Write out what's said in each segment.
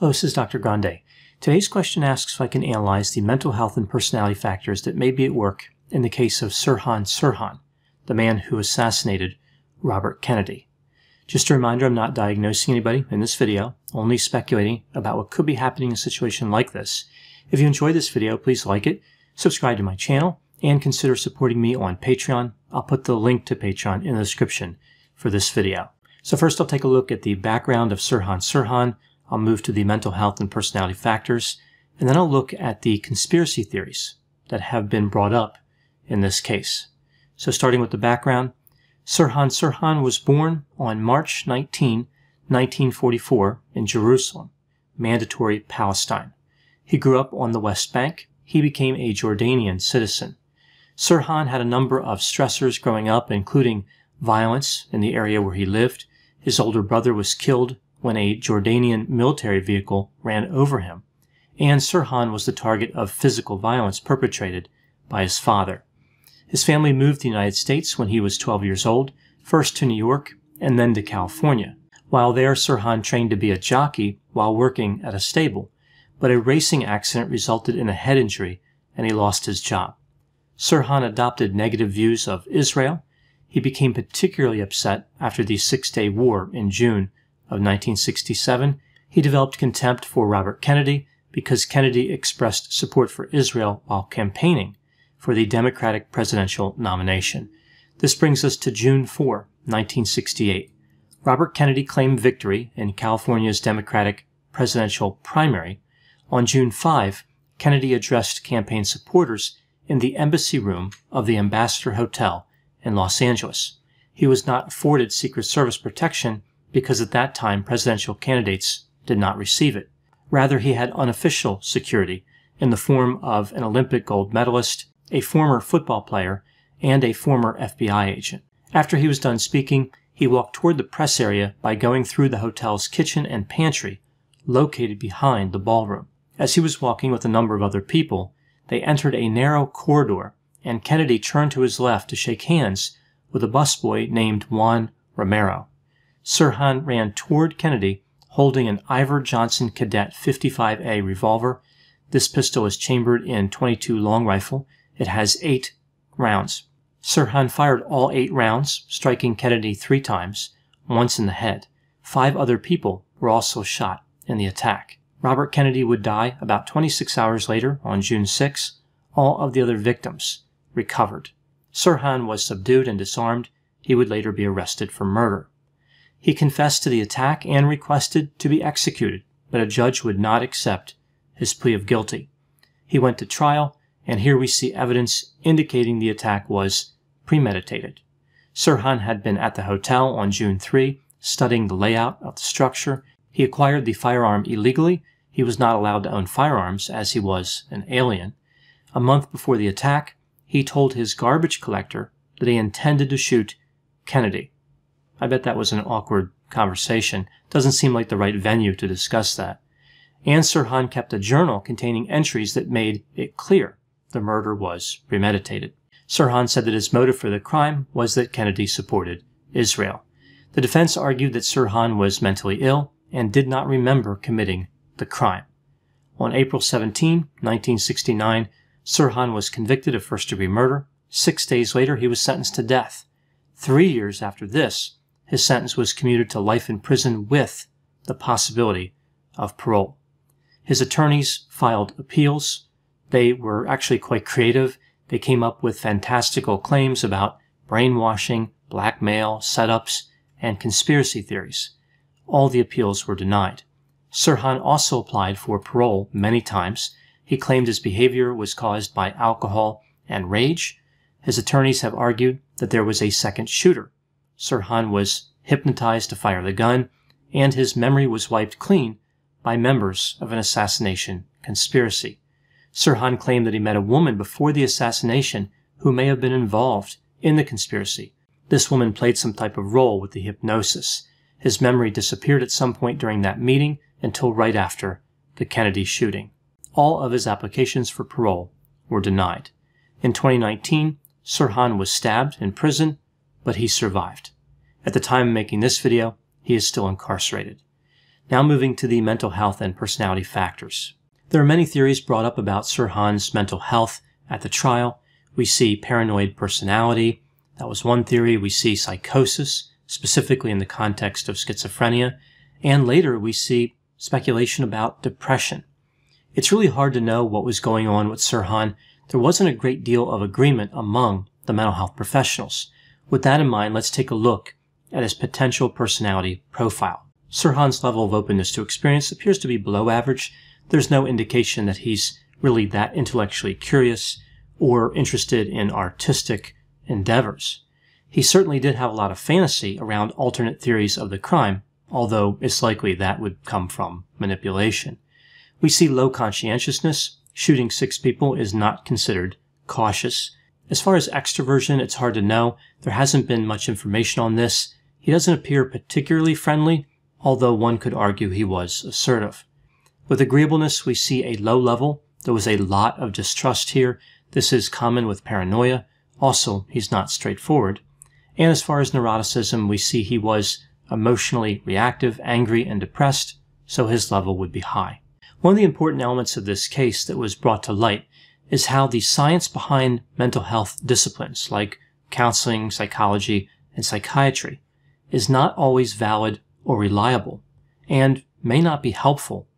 Hello, this is Dr. Grande. Today's question asks if I can analyze the mental health and personality factors that may be at work in the case of Sirhan Sirhan, the man who assassinated Robert Kennedy. Just a reminder, I'm not diagnosing anybody in this video, only speculating about what could be happening in a situation like this. If you enjoyed this video, please like it, subscribe to my channel, and consider supporting me on Patreon. I'll put the link to Patreon in the description for this video. So first I'll take a look at the background of Sirhan Sirhan, I'll move to the mental health and personality factors, and then I'll look at the conspiracy theories that have been brought up in this case. So starting with the background, Sirhan Sirhan was born on March 19, 1944 in Jerusalem, Mandatory Palestine. He grew up on the West Bank. He became a Jordanian citizen. Sirhan had a number of stressors growing up, including violence in the area where he lived. His older brother was killed when a Jordanian military vehicle ran over him, and Sirhan was the target of physical violence perpetrated by his father. His family moved to the United States when he was 12 years old, first to New York and then to California. While there, Sirhan trained to be a jockey while working at a stable, but a racing accident resulted in a head injury and he lost his job. Sirhan adopted negative views of Israel. He became particularly upset after the Six Day War in June of 1967, he developed contempt for Robert Kennedy because Kennedy expressed support for Israel while campaigning for the Democratic presidential nomination. This brings us to June 4, 1968. Robert Kennedy claimed victory in California's Democratic presidential primary. On June 5, Kennedy addressed campaign supporters in the embassy room of the Ambassador Hotel in Los Angeles. He was not afforded Secret Service protection because at that time presidential candidates did not receive it. Rather, he had unofficial security in the form of an Olympic gold medalist, a former football player, and a former FBI agent. After he was done speaking, he walked toward the press area by going through the hotel's kitchen and pantry, located behind the ballroom. As he was walking with a number of other people, they entered a narrow corridor, and Kennedy turned to his left to shake hands with a busboy named Juan Romero. Sirhan ran toward Kennedy holding an Ivor Johnson Cadet 55A revolver. This pistol is chambered in 22 long rifle. It has eight rounds. Sirhan fired all eight rounds, striking Kennedy three times, once in the head. Five other people were also shot in the attack. Robert Kennedy would die about 26 hours later on June 6. All of the other victims recovered. Sirhan was subdued and disarmed. He would later be arrested for murder. He confessed to the attack and requested to be executed, but a judge would not accept his plea of guilty. He went to trial, and here we see evidence indicating the attack was premeditated. Sirhan had been at the hotel on June 3, studying the layout of the structure. He acquired the firearm illegally. He was not allowed to own firearms, as he was an alien. A month before the attack, he told his garbage collector that he intended to shoot Kennedy. I bet that was an awkward conversation. Doesn't seem like the right venue to discuss that. And Sirhan kept a journal containing entries that made it clear the murder was premeditated. Sirhan said that his motive for the crime was that Kennedy supported Israel. The defense argued that Sirhan was mentally ill and did not remember committing the crime. On April 17, 1969, Sirhan was convicted of first degree murder. Six days later, he was sentenced to death. Three years after this, his sentence was commuted to life in prison with the possibility of parole. His attorneys filed appeals. They were actually quite creative. They came up with fantastical claims about brainwashing, blackmail, setups, and conspiracy theories. All the appeals were denied. Sirhan also applied for parole many times. He claimed his behavior was caused by alcohol and rage. His attorneys have argued that there was a second shooter. Sirhan was hypnotized to fire the gun, and his memory was wiped clean by members of an assassination conspiracy. Sirhan claimed that he met a woman before the assassination who may have been involved in the conspiracy. This woman played some type of role with the hypnosis. His memory disappeared at some point during that meeting until right after the Kennedy shooting. All of his applications for parole were denied. In 2019, Sirhan was stabbed in prison but he survived. At the time of making this video, he is still incarcerated. Now moving to the mental health and personality factors. There are many theories brought up about Sirhan's mental health at the trial. We see paranoid personality. That was one theory. We see psychosis, specifically in the context of schizophrenia. And later we see speculation about depression. It's really hard to know what was going on with Sirhan. There wasn't a great deal of agreement among the mental health professionals. With that in mind, let's take a look at his potential personality profile. Sirhan's level of openness to experience appears to be below average. There's no indication that he's really that intellectually curious or interested in artistic endeavors. He certainly did have a lot of fantasy around alternate theories of the crime, although it's likely that would come from manipulation. We see low conscientiousness. Shooting six people is not considered cautious. As far as extroversion, it's hard to know. There hasn't been much information on this. He doesn't appear particularly friendly, although one could argue he was assertive. With agreeableness, we see a low level. There was a lot of distrust here. This is common with paranoia. Also, he's not straightforward. And as far as neuroticism, we see he was emotionally reactive, angry, and depressed, so his level would be high. One of the important elements of this case that was brought to light is how the science behind mental health disciplines like counseling, psychology, and psychiatry is not always valid or reliable and may not be helpful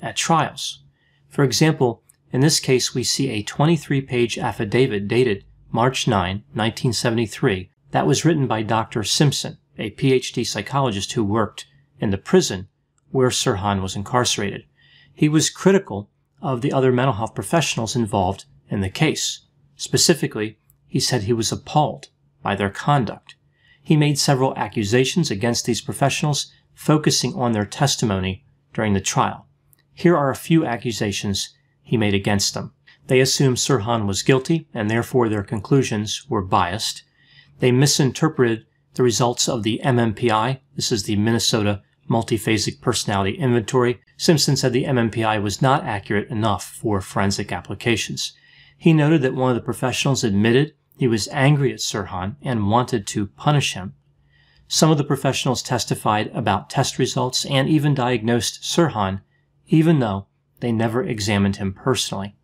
at trials. For example, in this case, we see a 23-page affidavit dated March 9, 1973, that was written by Dr. Simpson, a PhD psychologist who worked in the prison where Sirhan was incarcerated. He was critical of the other mental health professionals involved in the case. Specifically, he said he was appalled by their conduct. He made several accusations against these professionals, focusing on their testimony during the trial. Here are a few accusations he made against them. They assumed Sirhan was guilty, and therefore their conclusions were biased. They misinterpreted the results of the MMPI, this is the Minnesota multiphasic personality inventory, Simpson said the MMPI was not accurate enough for forensic applications. He noted that one of the professionals admitted he was angry at Sirhan and wanted to punish him. Some of the professionals testified about test results and even diagnosed Sirhan, even though they never examined him personally.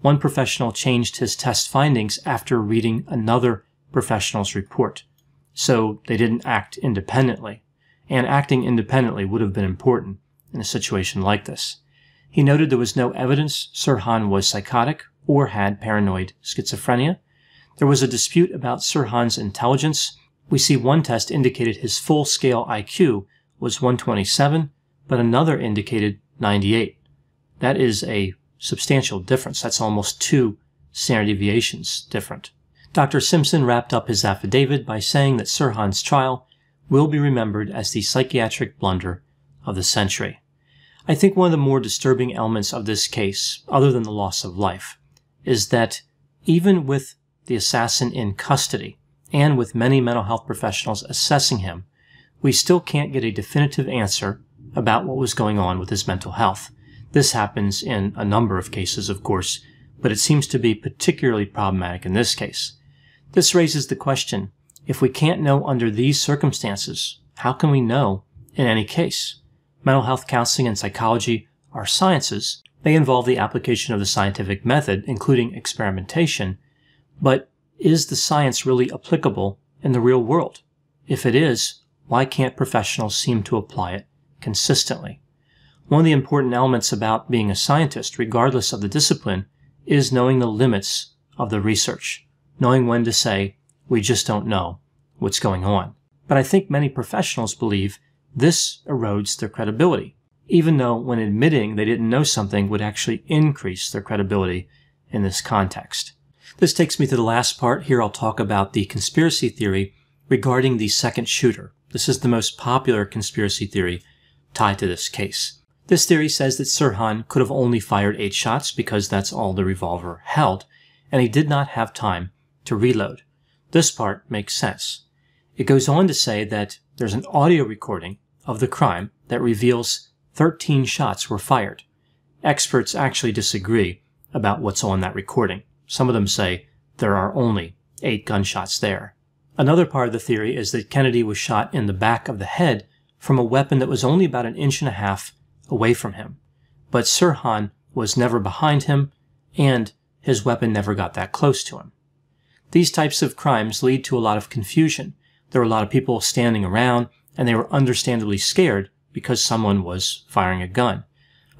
One professional changed his test findings after reading another professional's report, so they didn't act independently and acting independently would have been important in a situation like this. He noted there was no evidence Sirhan was psychotic or had paranoid schizophrenia. There was a dispute about Sirhan's intelligence. We see one test indicated his full scale IQ was 127, but another indicated 98. That is a substantial difference. That's almost two standard deviations different. Dr. Simpson wrapped up his affidavit by saying that Sirhan's trial will be remembered as the psychiatric blunder of the century. I think one of the more disturbing elements of this case, other than the loss of life, is that even with the assassin in custody and with many mental health professionals assessing him, we still can't get a definitive answer about what was going on with his mental health. This happens in a number of cases, of course, but it seems to be particularly problematic in this case. This raises the question, if we can't know under these circumstances, how can we know in any case? Mental health counseling and psychology are sciences. They involve the application of the scientific method, including experimentation. But is the science really applicable in the real world? If it is, why can't professionals seem to apply it consistently? One of the important elements about being a scientist, regardless of the discipline, is knowing the limits of the research, knowing when to say, we just don't know what's going on. But I think many professionals believe this erodes their credibility, even though when admitting they didn't know something would actually increase their credibility in this context. This takes me to the last part. Here I'll talk about the conspiracy theory regarding the second shooter. This is the most popular conspiracy theory tied to this case. This theory says that Sirhan could have only fired eight shots because that's all the revolver held, and he did not have time to reload. This part makes sense. It goes on to say that there's an audio recording of the crime that reveals 13 shots were fired. Experts actually disagree about what's on that recording. Some of them say there are only eight gunshots there. Another part of the theory is that Kennedy was shot in the back of the head from a weapon that was only about an inch and a half away from him. But Sirhan was never behind him, and his weapon never got that close to him. These types of crimes lead to a lot of confusion. There were a lot of people standing around, and they were understandably scared because someone was firing a gun.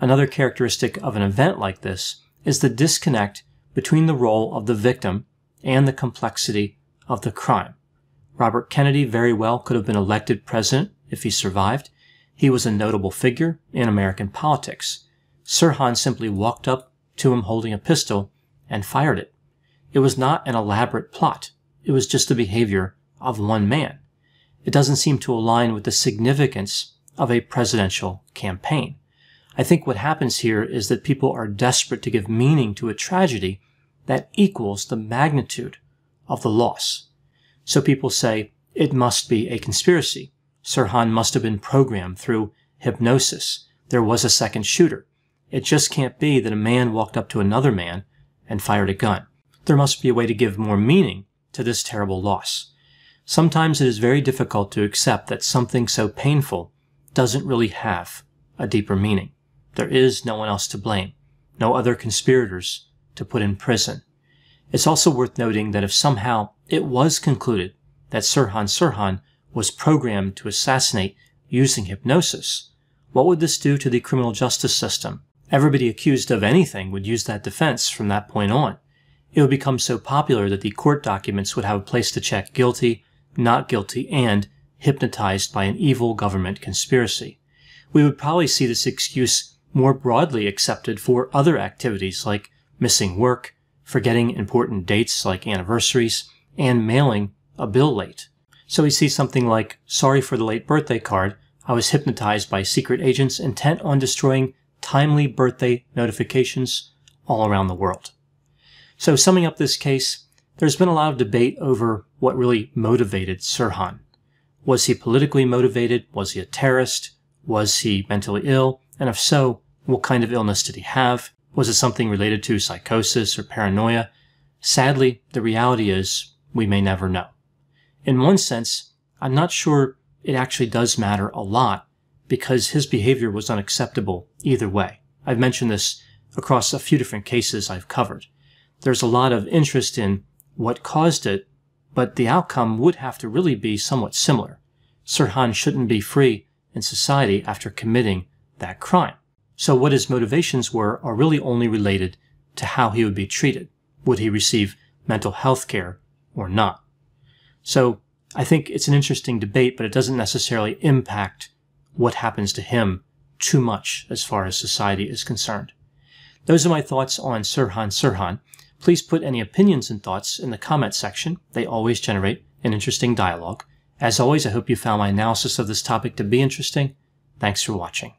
Another characteristic of an event like this is the disconnect between the role of the victim and the complexity of the crime. Robert Kennedy very well could have been elected president if he survived. He was a notable figure in American politics. Sirhan simply walked up to him holding a pistol and fired it. It was not an elaborate plot. It was just the behavior of one man. It doesn't seem to align with the significance of a presidential campaign. I think what happens here is that people are desperate to give meaning to a tragedy that equals the magnitude of the loss. So people say, it must be a conspiracy. Sirhan must have been programmed through hypnosis. There was a second shooter. It just can't be that a man walked up to another man and fired a gun there must be a way to give more meaning to this terrible loss. Sometimes it is very difficult to accept that something so painful doesn't really have a deeper meaning. There is no one else to blame, no other conspirators to put in prison. It's also worth noting that if somehow it was concluded that Sirhan Sirhan was programmed to assassinate using hypnosis, what would this do to the criminal justice system? Everybody accused of anything would use that defense from that point on it would become so popular that the court documents would have a place to check guilty, not guilty, and hypnotized by an evil government conspiracy. We would probably see this excuse more broadly accepted for other activities like missing work, forgetting important dates like anniversaries, and mailing a bill late. So we see something like, sorry for the late birthday card, I was hypnotized by secret agents intent on destroying timely birthday notifications all around the world. So summing up this case, there's been a lot of debate over what really motivated Sirhan. Was he politically motivated? Was he a terrorist? Was he mentally ill? And if so, what kind of illness did he have? Was it something related to psychosis or paranoia? Sadly, the reality is we may never know. In one sense, I'm not sure it actually does matter a lot because his behavior was unacceptable either way. I've mentioned this across a few different cases I've covered there's a lot of interest in what caused it, but the outcome would have to really be somewhat similar. Sirhan shouldn't be free in society after committing that crime. So what his motivations were are really only related to how he would be treated. Would he receive mental health care or not? So I think it's an interesting debate, but it doesn't necessarily impact what happens to him too much as far as society is concerned. Those are my thoughts on Sirhan Sirhan. Please put any opinions and thoughts in the comment section. They always generate an interesting dialogue. As always, I hope you found my analysis of this topic to be interesting. Thanks for watching.